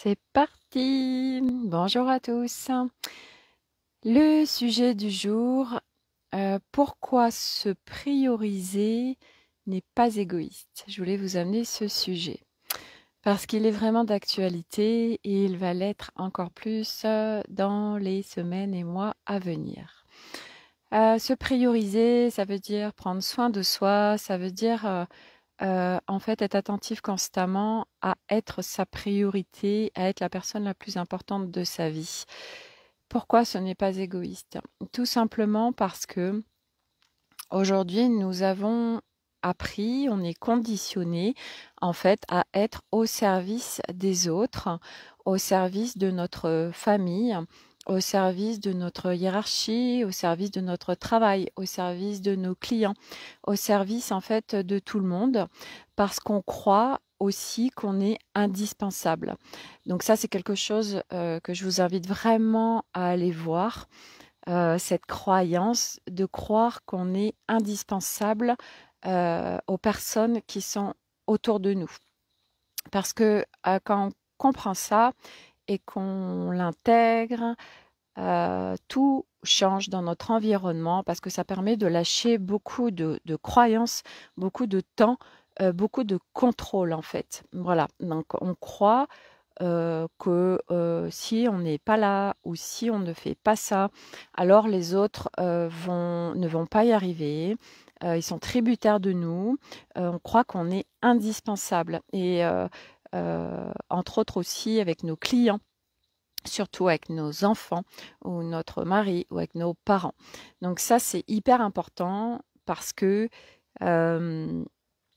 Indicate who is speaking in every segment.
Speaker 1: C'est parti Bonjour à tous Le sujet du jour, euh, pourquoi se prioriser n'est pas égoïste Je voulais vous amener ce sujet parce qu'il est vraiment d'actualité et il va l'être encore plus euh, dans les semaines et mois à venir. Euh, se prioriser, ça veut dire prendre soin de soi, ça veut dire... Euh, en fait, être attentif constamment à être sa priorité, à être la personne la plus importante de sa vie. Pourquoi ce n'est pas égoïste Tout simplement parce que aujourd'hui, nous avons appris, on est conditionné en fait à être au service des autres, au service de notre famille, au service de notre hiérarchie, au service de notre travail, au service de nos clients, au service en fait de tout le monde, parce qu'on croit aussi qu'on est indispensable. Donc ça, c'est quelque chose euh, que je vous invite vraiment à aller voir, euh, cette croyance de croire qu'on est indispensable euh, aux personnes qui sont autour de nous. Parce que quand on comprend ça, et qu'on l'intègre, euh, tout change dans notre environnement parce que ça permet de lâcher beaucoup de, croyances, beaucoup de temps, euh, beaucoup de contrôle en fait. Voilà, donc on croit euh, que si on n'est pas là ou si on ne fait pas ça, alors les autres ne vont pas y arriver. ils sont tributaires de nous. on croit qu'on est indispensable. Et euh, entre autres aussi avec nos clients surtout avec nos enfants ou notre mari ou avec nos parents. Donc ça, c'est hyper important parce que euh,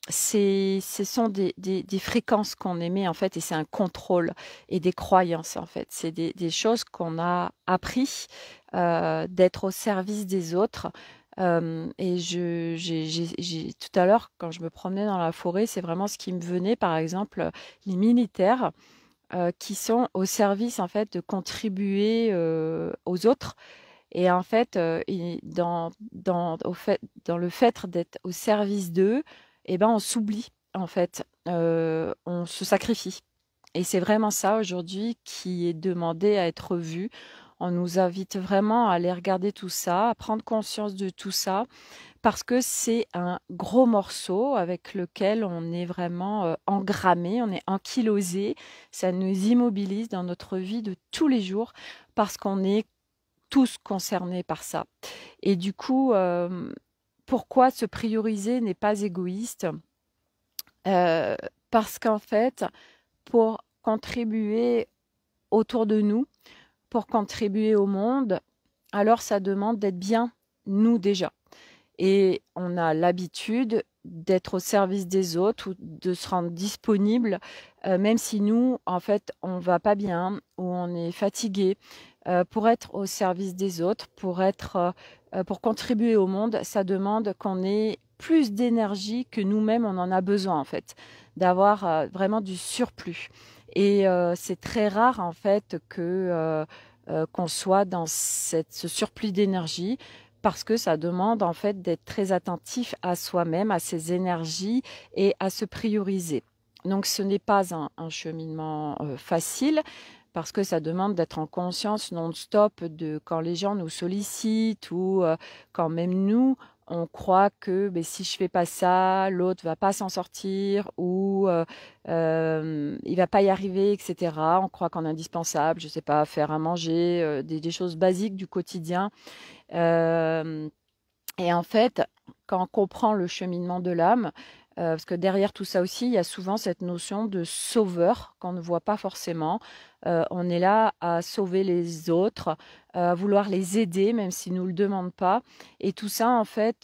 Speaker 1: ce sont des, des, fréquences qu'on émet en fait et c'est un contrôle et des croyances en fait. C'est des, choses qu'on a appris euh, d'être au service des autres, euh, et je, j'ai, tout à l'heure, quand je me promenais dans la forêt, c'est vraiment ce qui me venait, par exemple, les militaires euh, qui sont au service en fait de contribuer euh, aux autres. Et en fait, dans, dans, le fait d'être au service d'eux, eh ben, on s'oublie, en fait, on se sacrifie. Et c'est vraiment ça aujourd'hui qui est demandé à être vu on nous invite vraiment à aller regarder tout ça, à prendre conscience de tout ça, parce que c'est un gros morceau avec lequel on est vraiment euh, engrammé, on est ankylosé. Ça nous immobilise dans notre vie de tous les jours parce qu'on est tous concernés par ça. Et du coup, euh, pourquoi se prioriser n'est pas égoïste euh, Parce qu'en fait, pour contribuer autour de nous, pour contribuer au monde, alors ça demande d'être bien nous déjà. Et on a l'habitude d'être au service des autres ou de se rendre disponible, euh, même si nous, en fait, on va pas bien ou on est fatigué, euh, pour être au service des autres, pour être, euh, pour contribuer au monde, ça demande qu'on ait plus d'énergie que nous-mêmes on en a besoin en fait, d'avoir vraiment du surplus. Et euh, c'est très rare en fait que euh, euh, qu'on soit dans cette, ce surplus d'énergie parce que ça demande en fait d'être très attentif à soi-même, à ses énergies et à se prioriser. Donc ce n'est pas un, cheminement facile parce que ça demande d'être en conscience non-stop de quand les gens nous sollicitent ou quand même nous on croit que ben, si je fais pas ça, l'autre va pas s'en sortir ou il euh, ne euh, il va pas y arriver, etc. On croit qu'en indispensable, je sais pas, faire à manger, euh, des, des, choses basiques du quotidien. et en fait, quand on comprend le cheminement de l'âme, euh, parce que derrière tout ça aussi, il y a souvent cette notion de sauveur qu'on ne voit pas forcément. Euh, on est là à sauver les autres, euh, à vouloir les aider, même s'ils ne nous le demandent pas. Et tout ça, en fait,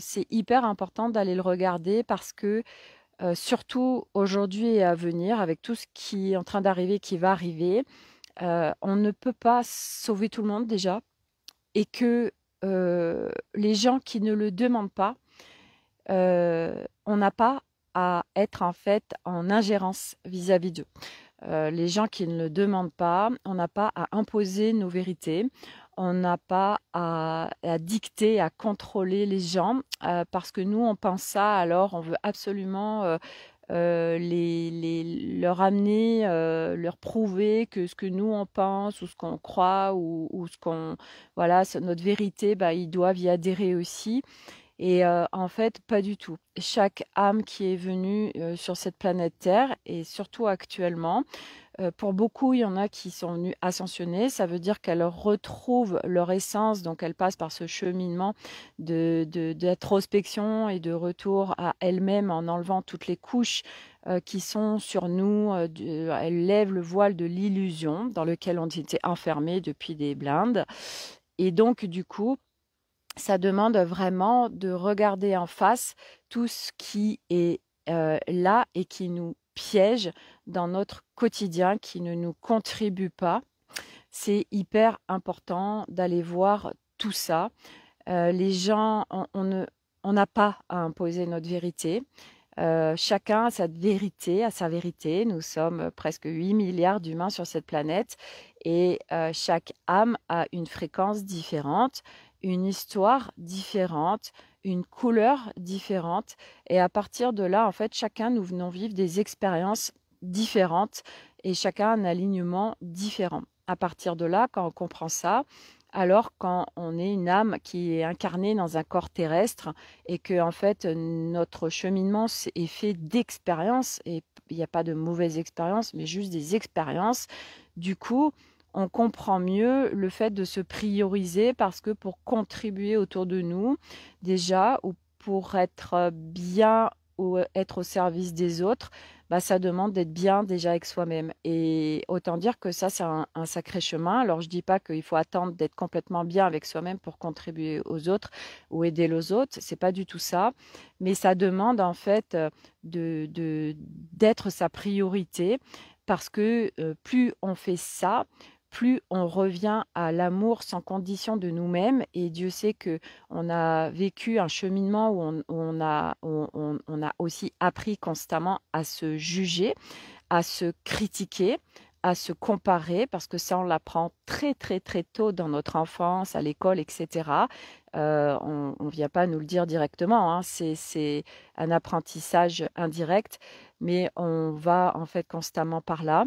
Speaker 1: c'est hyper important d'aller le regarder parce que surtout aujourd'hui et à venir, avec tout ce qui est en train d'arriver, qui va arriver, on ne peut pas sauver tout le monde déjà. Et que les gens qui ne le demandent pas, euh, on n'a pas à être en fait en ingérence vis-à-vis d'eux. Euh, les gens qui ne le demandent pas, on n'a pas à imposer nos vérités, on n'a pas à, dicter, à contrôler les gens, euh, parce que nous, on pense ça, alors on veut absolument les, leur amener, leur prouver que ce que nous on pense ou ce qu'on croit ou, ce qu'on voilà notre vérité, bah, ils doivent y adhérer aussi. Et euh, en fait, pas du tout. Chaque âme qui est venue euh, sur cette planète Terre, et surtout actuellement, euh, pour beaucoup, il y en a qui sont venus ascensionner. Ça veut dire qu'elles retrouvent leur essence, donc elles passent par ce cheminement d'introspection de, de et de retour à elles-mêmes en enlevant toutes les couches qui sont sur nous. elle elles lèvent le voile de l'illusion dans lequel on était enfermés depuis des blindes. Et donc, du coup, ça demande vraiment de regarder en face tout ce qui est euh, là et qui nous piège dans notre quotidien, qui ne nous contribue pas. C'est hyper important d'aller voir tout ça. Euh, les gens, on, n'a pas à imposer notre vérité. Euh, chacun a sa vérité, à sa vérité. Nous sommes presque 8 milliards d'humains sur cette planète et chaque âme a une fréquence différente une histoire différente, une couleur différente. Et à partir de là, en fait, chacun, nous venons vivre des expériences différentes et chacun un alignement différent. À partir de là, quand on comprend ça, alors quand on est une âme qui est incarnée dans un corps terrestre et que en fait notre cheminement est fait d'expériences et il n'y a pas de mauvaises expériences mais juste des expériences, du coup on comprend mieux le fait de se prioriser parce que pour contribuer autour de nous, déjà, ou pour être bien ou être au service des autres, bah, ça demande d'être bien déjà avec soi-même. Et autant dire que ça, c'est un, sacré chemin. Alors, je ne dis pas qu'il faut attendre d'être complètement bien avec soi-même pour contribuer aux autres ou aider les autres. C'est pas du tout ça. Mais ça demande en fait d'être de, d'être sa priorité parce que euh, plus on fait ça, plus on revient à l'amour sans condition de nous-mêmes. Et Dieu sait que on a vécu un cheminement où on, a, on, a aussi appris constamment à se juger, à se critiquer, à se comparer, parce que ça, on l'apprend très, très, très tôt dans notre enfance, à l'école, etc. Euh, on ne vient pas nous le dire directement, hein. c'est un apprentissage indirect, mais on va en fait constamment par là.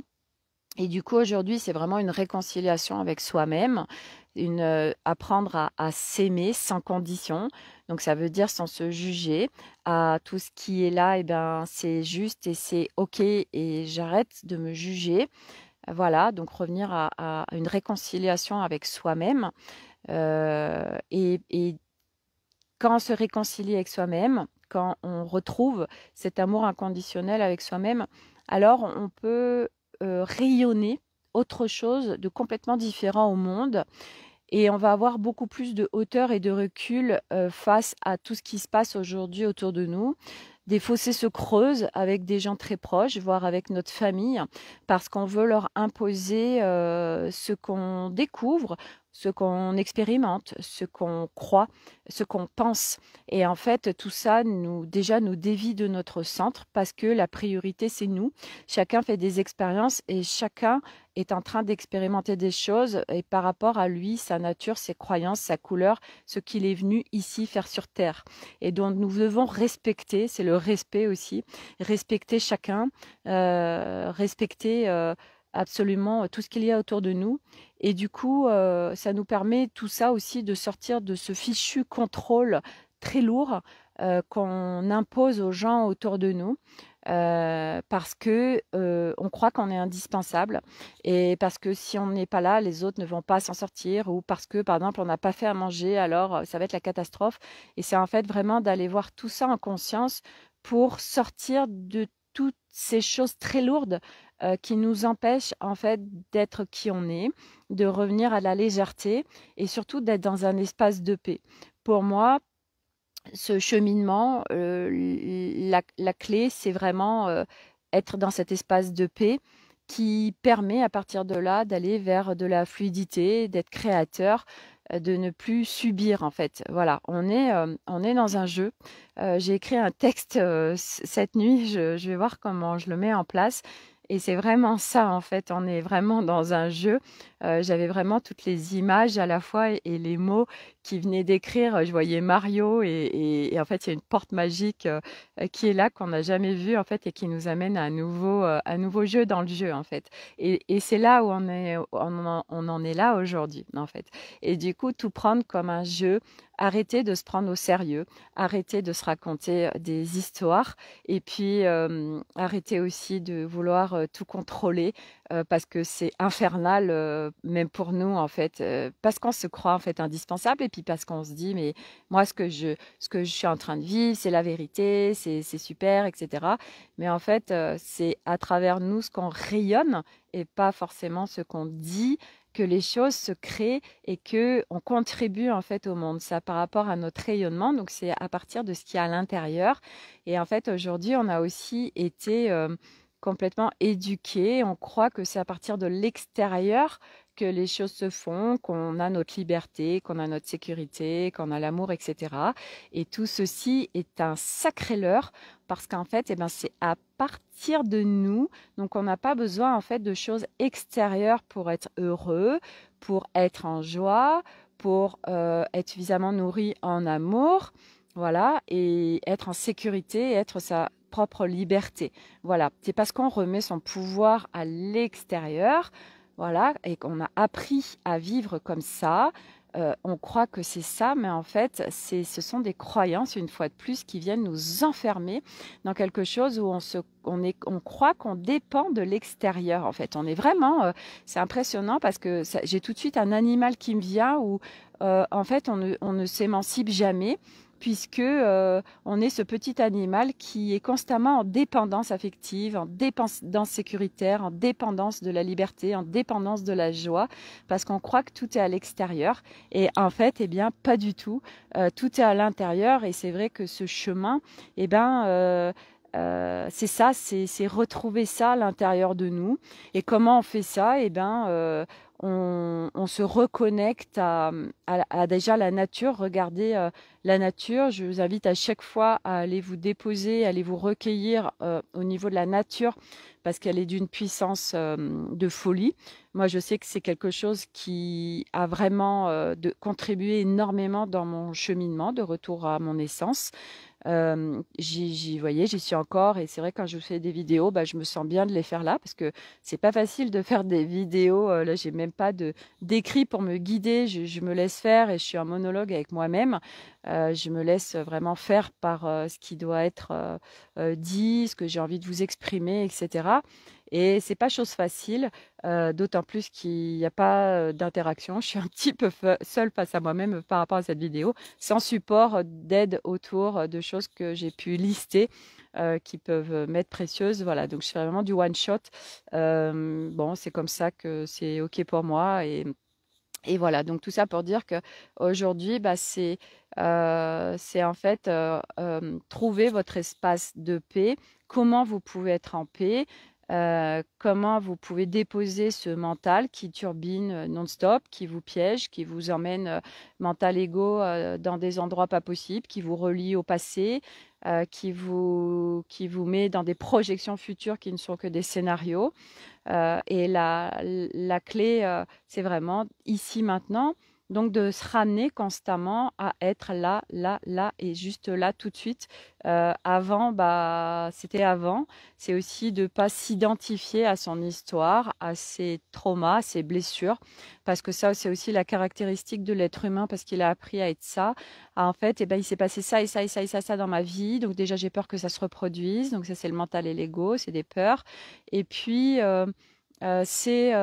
Speaker 1: Et du coup, aujourd'hui, c'est vraiment une réconciliation avec soi-même, une euh, apprendre à, s'aimer sans condition. Donc, ça veut dire sans se juger. À tout ce qui est là, et eh ben, c'est juste et c'est ok et j'arrête de me juger. Voilà, donc revenir à, une réconciliation avec soi-même. Euh, et, et quand on se réconcilie avec soi-même, quand on retrouve cet amour inconditionnel avec soi-même, alors on peut euh, rayonner autre chose de complètement différent au monde et on va avoir beaucoup plus de hauteur et de recul euh, face à tout ce qui se passe aujourd'hui autour de nous. Des fossés se creusent avec des gens très proches, voire avec notre famille, parce qu'on veut leur imposer euh, ce qu'on découvre ce qu'on expérimente, ce qu'on croit, ce qu'on pense. Et en fait, tout ça nous déjà nous dévie de notre centre parce que la priorité c'est nous. Chacun fait des expériences et chacun est en train d'expérimenter des choses et par rapport à lui, sa nature, ses croyances, sa couleur, ce qu'il est venu ici faire sur Terre. Et donc nous devons respecter, c'est le respect aussi, respecter chacun, euh, respecter euh, absolument tout ce qu'il y a autour de nous. Et du coup, ça nous permet tout ça aussi de sortir de ce fichu contrôle très lourd qu'on impose aux gens autour de nous. parce que on croit qu'on est indispensable et parce que si on n'est pas là, les autres ne vont pas s'en sortir ou parce que par exemple on n'a pas fait à manger, alors ça va être la catastrophe. Et c'est en fait vraiment d'aller voir tout ça en conscience pour sortir de toutes ces choses très lourdes euh, qui nous empêche en fait d'être qui on est, de revenir à la légèreté et surtout d'être dans un espace de paix. Pour moi, ce cheminement, euh, la, clé, c'est vraiment euh, être dans cet espace de paix qui permet à partir de là d'aller vers de la fluidité, d'être créateur, de ne plus subir en fait. Voilà, on est, dans un jeu. J'ai écrit un texte cette nuit, je, vais voir comment je le mets en place. Et c'est vraiment ça, en fait, on est vraiment dans un jeu euh, j'avais vraiment toutes les images à la fois et, les mots qui venaient d'écrire. Je voyais Mario et, en fait, il y a une porte magique euh, qui est là qu'on n'a jamais vue en fait et qui nous amène à un nouveau, euh, nouveau jeu dans le jeu en fait. Et, c'est là où on, en est là aujourd'hui en fait. Et du coup, tout prendre comme un jeu, arrêter de se prendre au sérieux, arrêter de se raconter des histoires et puis arrêter aussi de vouloir tout contrôler, parce que c'est infernal, même pour nous, en fait, parce qu'on se croit en fait indispensable et puis parce qu'on se dit, mais moi, ce que je, ce que je suis en train de vivre, c'est la vérité, c'est super, etc. Mais en fait, c'est à travers nous ce qu'on rayonne et pas forcément ce qu'on dit que les choses se créent et que on contribue en fait au monde ça par rapport à notre rayonnement donc c'est à partir de ce qu'il y a à l'intérieur et en fait aujourd'hui on a aussi été complètement éduqués. On croit que c'est à partir de l'extérieur que les choses se font, qu'on a notre liberté, qu'on a notre sécurité, qu'on a l'amour, etc. Et tout ceci est un sacré leurre parce qu'en fait, eh ben, c'est à partir de nous. Donc, on n'a pas besoin en fait de choses extérieures pour être heureux, pour être en joie, pour euh, être suffisamment nourri en amour. Voilà, et être en sécurité, être sa liberté. Voilà, c'est parce qu'on remet son pouvoir à l'extérieur, voilà, et qu'on a appris à vivre comme ça. Euh, on croit que c'est ça, mais en fait, c'est ce sont des croyances, une fois de plus, qui viennent nous enfermer dans quelque chose où on, se, on, est, on croit qu'on dépend de l'extérieur, en fait. On est vraiment... Euh, c'est impressionnant parce que j'ai tout de suite un animal qui me vient où, euh, en fait, on ne, on ne s'émancipe jamais puisque euh, on est ce petit animal qui est constamment en dépendance affective, en dépendance sécuritaire, en dépendance de la liberté, en dépendance de la joie, parce qu'on croit que tout est à l'extérieur et en fait, eh bien, pas du tout. Euh, tout est à l'intérieur et c'est vrai que ce chemin, eh ben euh, c'est ça, c'est retrouver ça à l'intérieur de nous. Et comment on fait ça Eh bien, on, se reconnecte à, déjà la nature. Regardez euh, la nature. Je vous invite à chaque fois à aller vous déposer, à aller vous recueillir euh, au niveau de la nature parce qu'elle est d'une puissance euh, de folie. Moi, je sais que c'est quelque chose qui a vraiment contribué énormément dans mon cheminement de retour à mon essence. Euh, j'y voyais, j'y suis encore. Et c'est vrai, quand je fais des vidéos, bah, je me sens bien de les faire là parce que c'est pas facile de faire des vidéos. Euh, là, j'ai même pas de d'écrit pour me guider. Je, je, me laisse faire et je suis en monologue avec moi-même. Euh, je me laisse vraiment faire par euh, ce qui doit être euh, dit, ce que j'ai envie de vous exprimer, etc. Et ce n'est pas chose facile, d'autant plus qu'il n'y a pas d'interaction. Je suis un petit peu seule face à moi-même par rapport à cette vidéo, sans support d'aide autour de choses que j'ai pu lister qui peuvent m'être précieuses. Voilà, donc je fais vraiment du one shot. bon, c'est comme ça que c'est ok pour moi et et voilà, donc tout ça pour dire qu'aujourd'hui, bah, c'est en fait trouver votre espace de paix, comment vous pouvez être en paix, euh, comment vous pouvez déposer ce mental qui turbine euh, non-stop, qui vous piège, qui vous emmène euh, mental égo dans des endroits pas possibles, qui vous relie au passé, qui, vous, met dans des projections futures qui ne sont que des scénarios. et la, la clé, c'est vraiment ici maintenant donc de se ramener constamment à être là, là, là et juste là tout de suite. Euh, avant, bah, c'était avant. C'est aussi de ne pas s'identifier à son histoire, à ses traumas, à ses blessures, parce que ça, c'est aussi la caractéristique de l'être humain, parce qu'il a appris à être ça. en fait, eh ben, il s'est passé ça et ça et ça et ça, ça dans ma vie. Donc déjà, j'ai peur que ça se reproduise. Donc ça, c'est le mental et l'ego, c'est des peurs. Et puis, euh, euh, c'est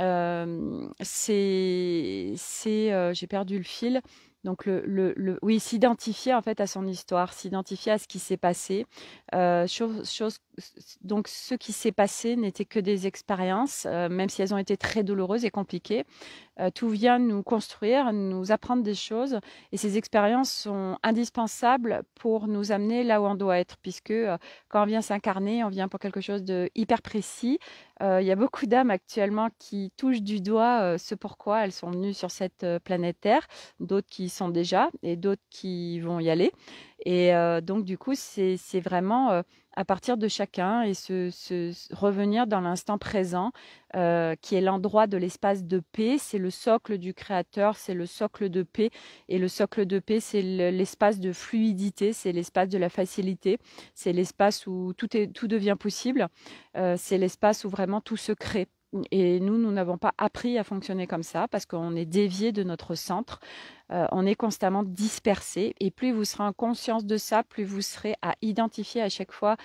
Speaker 1: euh, c'est, c'est euh, j'ai perdu le fil. Donc le, le, oui, s'identifier en fait à son histoire, s'identifier à ce qui s'est passé. Euh, chose, donc ce qui s'est passé n'était que des expériences, même si elles ont été très douloureuses et compliquées. Euh, tout vient nous construire, nous apprendre des choses. Et ces expériences sont indispensables pour nous amener là où on doit être, puisque euh, quand on vient s'incarner, on vient pour quelque chose de hyper précis. Euh, il y a beaucoup d'âmes actuellement qui touchent du doigt ce pourquoi elles sont venues sur cette planète Terre, d'autres qui y sont déjà et d'autres qui vont y aller. Et euh, donc, du coup, c'est vraiment euh, à partir de chacun et se, revenir dans l'instant présent, euh, qui est l'endroit de l'espace de paix. C'est le socle du créateur, c'est le socle de paix. Et le socle de paix, c'est l'espace de fluidité, c'est l'espace de la facilité, c'est l'espace où tout, est, tout devient possible, c'est l'espace où vraiment tout se crée. Et nous, nous n'avons pas appris à fonctionner comme ça parce qu'on est dévié de notre centre, euh, on est constamment dispersé. Et plus vous serez en conscience de ça, plus vous serez à identifier à chaque fois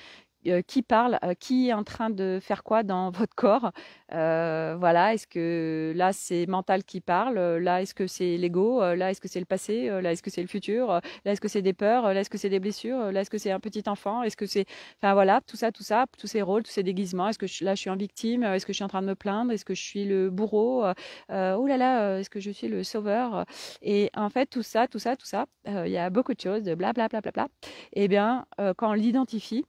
Speaker 1: qui parle, qui est en train de faire quoi dans votre corps. voilà, est-ce que là c'est mental qui parle, là est-ce que c'est l'ego, là est-ce que c'est le passé, là est-ce que c'est le futur, là est-ce que c'est des peurs, là est-ce que c'est des blessures, là est-ce que c'est un petit enfant, est-ce que c'est, enfin voilà, tout ça, tout ça, tous ces rôles, tous ces déguisements. Est-ce que là je suis en victime, est-ce que je suis en train de me plaindre, est-ce que je suis le bourreau, oh là là, est-ce que je suis le sauveur. Et en fait tout ça, tout ça, tout ça, il y a beaucoup de choses, de bla bla bla bla bla. Et bien quand on l'identifie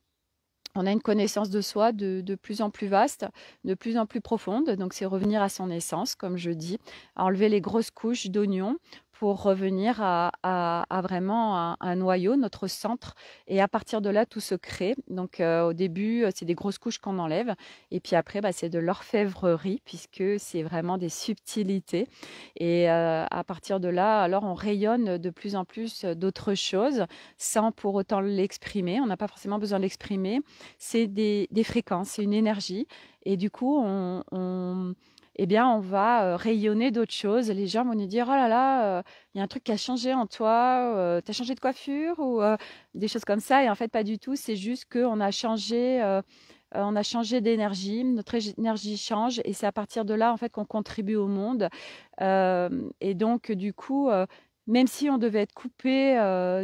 Speaker 1: on a une connaissance de soi de, plus en plus vaste, de plus en plus profonde. Donc c'est revenir à son essence, comme je dis, enlever les grosses couches d'oignons pour revenir à, vraiment un, noyau, notre centre. Et à partir de là, tout se crée. Donc euh, au début, euh, c'est des grosses couches qu'on enlève. Et puis après, bah, c'est de l'orfèvrerie, puisque c'est vraiment des subtilités. Et euh, à partir de là, alors on rayonne de plus en plus d'autres choses, sans pour autant l'exprimer. On n'a pas forcément besoin de l'exprimer. C'est des, fréquences, c'est une énergie. Et du coup, on eh bien, on va euh, rayonner d'autres choses. Les gens vont nous dire Oh là là, euh, il y a un truc qui a changé en toi, euh, tu as changé de coiffure ou des choses comme ça. Et en fait, pas du tout. C'est juste qu'on a changé on changé d'énergie, notre énergie change et c'est à partir de là en fait qu'on contribue au monde. et donc du coup, même si on devait être coupé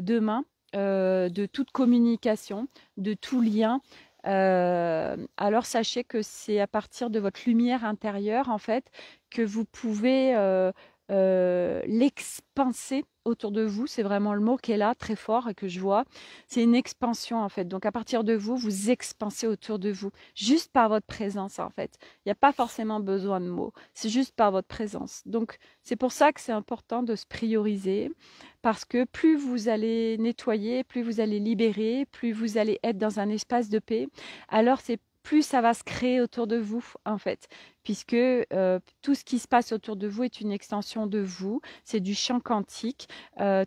Speaker 1: demain de toute communication, de tout lien, euh, alors sachez que c'est à partir de votre lumière intérieure en fait que vous pouvez euh, euh, l'expanser autour de vous. C'est vraiment le mot qui est là, très fort et que je vois. C'est une expansion en fait. Donc à partir de vous, vous expansez autour de vous, juste par votre présence en fait. Il n'y a pas forcément besoin de mots, c'est juste par votre présence. Donc c'est pour ça que c'est important de se prioriser, parce que plus vous allez nettoyer, plus vous allez libérer, plus vous allez être dans un espace de paix, alors c'est plus ça va se créer autour de vous, en fait, puisque tout ce qui se passe autour de vous est une extension de vous, c'est du champ quantique,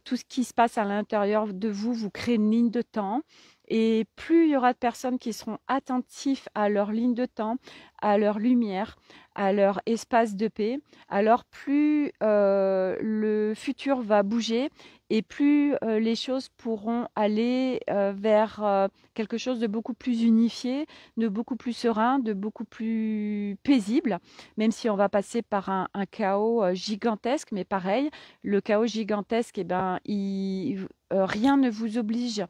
Speaker 1: tout ce qui se passe à l'intérieur de vous, vous crée une ligne de temps, et plus il y aura de personnes qui seront attentives à leur ligne de temps, à leur lumière, à leur espace de paix, alors plus euh, le futur va bouger et plus euh, les choses pourront aller euh, vers quelque chose de beaucoup plus unifié, de beaucoup plus serein, de beaucoup plus paisible, même si on va passer par un, chaos gigantesque, mais pareil, le chaos gigantesque, eh ben, rien ne vous oblige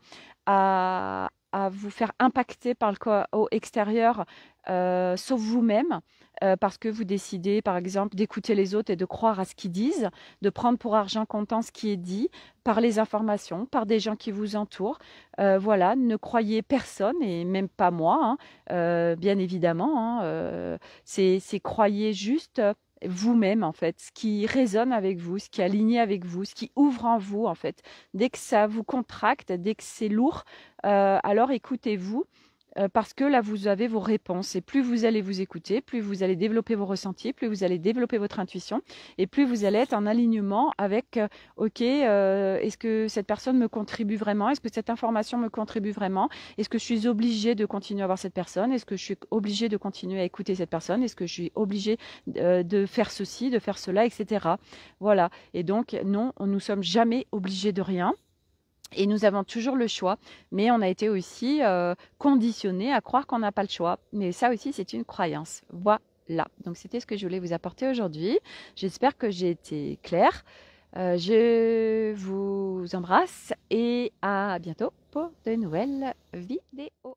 Speaker 1: à, vous faire impacter par le co extérieur, euh, sauf vous-même, euh, parce que vous décidez, par exemple, d'écouter les autres et de croire à ce qu'ils disent, de prendre pour argent comptant ce qui est dit par les informations, par des gens qui vous entourent. Euh, voilà, ne croyez personne, et même pas moi, hein. bien évidemment. Hein, c'est croyez juste vous-même en fait, ce qui résonne avec vous, ce qui est aligné avec vous, ce qui ouvre en vous en fait. Dès que ça vous contracte, dès que c'est lourd, euh, alors écoutez-vous euh, parce que là, vous avez vos réponses. Et plus vous allez vous écouter, plus vous allez développer vos ressentis, plus vous allez développer votre intuition, et plus vous allez être en alignement avec, euh, OK, euh, est-ce que cette personne me contribue vraiment Est-ce que cette information me contribue vraiment Est-ce que je suis obligé de continuer à voir cette personne Est-ce que je suis obligé de continuer à écouter cette personne Est-ce que je suis obligé de faire ceci, de faire cela, etc. Voilà. Et donc, non, nous ne sommes jamais obligés de rien. Et nous avons toujours le choix, mais on a été aussi euh, conditionné à croire qu'on n'a pas le choix. Mais ça aussi, c'est une croyance. Voilà. Donc c'était ce que je voulais vous apporter aujourd'hui. J'espère que j'ai été claire. Euh, je vous embrasse et à bientôt pour de nouvelles vidéos.